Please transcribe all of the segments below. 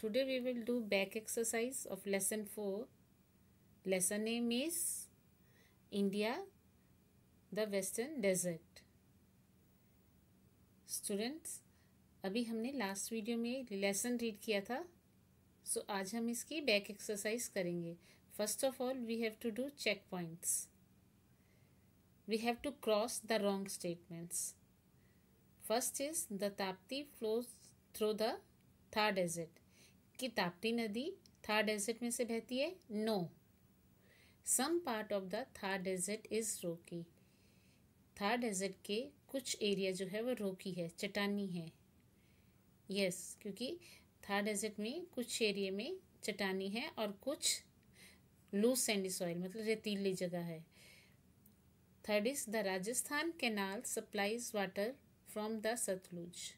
today we will do back exercise of lesson 4 lesson name is india the western desert students अभी हमने last video में lesson read किया था so so, आज हम इसकी बैक एक्सरसाइज करेंगे first of all we have to do check points we have to cross the wrong statements first is the Tapti flows through the Thar desert कि ताप्ती नदी Thar desert में से बहती है no some part of the Thar desert is rocky Thar desert के कुछ area जो है वो रोकी है चट्टानी है यस yes, क्योंकि थार डेजर्ट में कुछ एरिया में चट्टानी है और कुछ लूज सैंडी सॉइल मतलब रेतीली जगह है third is the Rajasthan canal supplies water from the Sutlej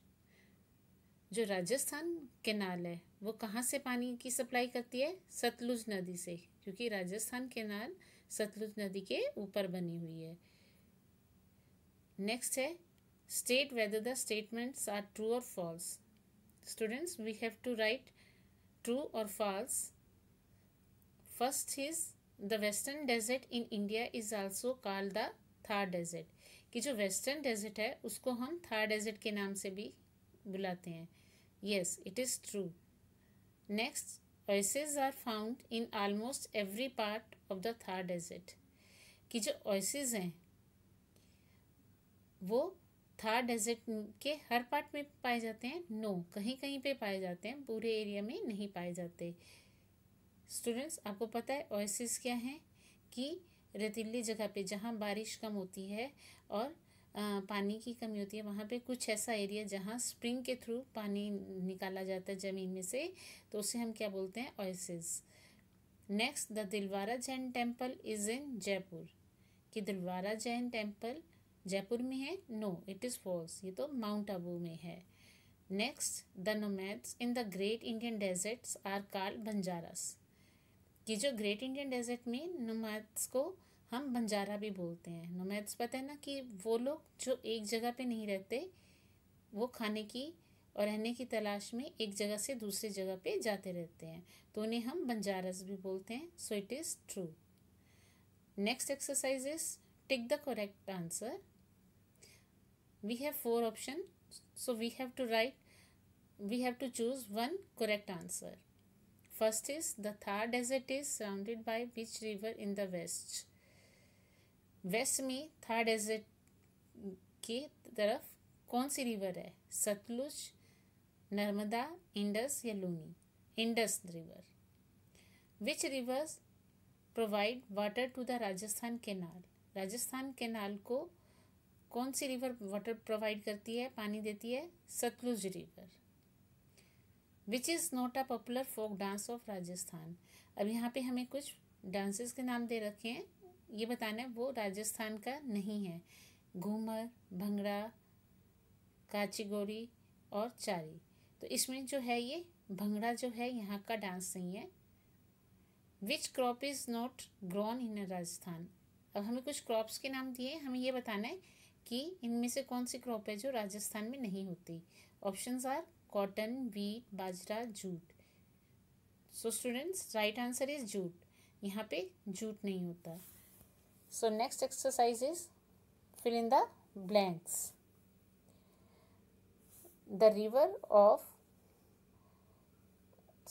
जो राजस्थान केनाल है वो कहाँ से पानी की सप्लाई करती है सतलुज नदी से क्योंकि राजस्थान केनाल सतलुज नदी के ऊपर बनी हुई है नेक्स्ट है state whether the statements are true और false students we have to write true और false first is the western desert in India is also call the Thar desert कि जो वेस्टर्न डेजर्ट है उसको हम थार डेजर्ट के नाम से भी बुलाते हैं Yes, it is true. Next, oases are found in almost every part of the Thar desert कि जो oases हैं वो थार डेजर्ट के हर पार्ट में पाए जाते हैं नो no, कहीं कहीं पे पाए जाते हैं पूरे एरिया में नहीं पाए जाते स्टूडेंट्स आपको पता है ओएसिस क्या हैं कि रेतीली जगह पे जहाँ बारिश कम होती है और पानी की कमी होती है वहाँ पे कुछ ऐसा एरिया जहाँ स्प्रिंग के थ्रू पानी निकाला जाता है ज़मीन में से तो उसे हम क्या बोलते हैं oasis next the Dilwara Jain temple is in Jaipur कि दिलवारा जैन टेम्पल जयपुर में है नो इट इज़ फॉल्स ये तो माउंट आबू में है next the nomads in the great Indian deserts are called Banjaras कि जो ग्रेट इंडियन डेजर्ट में नोमैड्स को हम बंजारा भी बोलते हैं नोमैड्स पता है ना कि वो लोग जो एक जगह पे नहीं रहते वो खाने की और रहने की तलाश में एक जगह से दूसरी जगह पे जाते रहते हैं तो उन्हें हम बंजारस भी बोलते हैं so it is true next exercise is tick the correct answer we have four option so we have to write we have to choose one correct answer first is the Thar desert is surrounded by which river in the west west में Thar desert के तरफ कौन सी river है Sutlej Narmada Indus या Luni Indus river which rivers provide water to the Rajasthan canal Rajasthan canal को कौन सी river water provide करती है पानी देती है Sutlej river which is not a popular folk dance of Rajasthan अब यहाँ पे हमें कुछ डांसेस के नाम दे रखे हैं ये बताना है वो राजस्थान का नहीं है घूमर भंगड़ा काचीगोरी और चारी तो इसमें जो है ये भंगड़ा जो है यहाँ का डांस नहीं है which crop is not grown in Rajasthan अब हमें कुछ क्रॉप्स के नाम दिए हमें ये बताना है कि इनमें से कौन सी क्रॉप है जो राजस्थान में नहीं होती options are cotton wheat bajra jute so students right answer is jute यहाँ पे जूट नहीं होता so next exercise is fill in the blanks the river of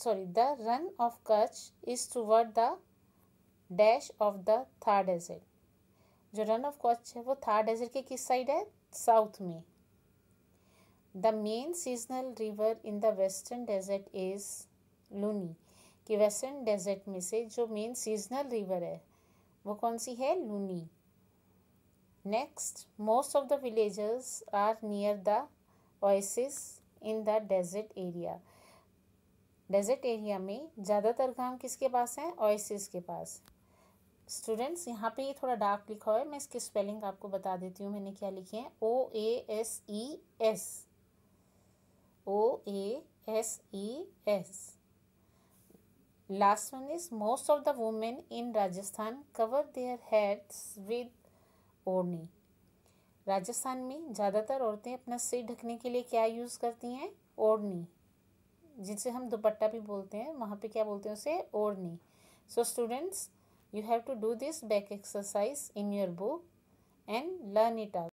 sorry the run of kutch is toward the dash of the Thar desert जो Rann of Kutch है वो Thar desert के किस side है साउथ में the main seasonal river in the western desert is Luni कि western desert में से जो मेन सीजनल रिवर है वो कौन सी है Luni next most of the villages are near the oasis in the desert area desert area में ज़्यादातर गांव किसके पास हैं ओसिस के पास स्टूडेंट्स यहाँ पे ये थोड़ा डार्क लिखा है मैं इसकी स्पेलिंग आपको बता देती हूँ मैंने क्या लिखी है O A S E S O A S E S Last one is most of the women in Rajasthan cover their heads with ओढ़नी राजस्थान में ज़्यादातर औरतें अपना सिर ढकने के लिए क्या यूज़ करती हैं ओढ़नी जिसे हम दुपट्टा भी बोलते हैं वहाँ पे क्या बोलते हैं उसे ओढ़नी so students you have to do this back exercise in your book and learn it out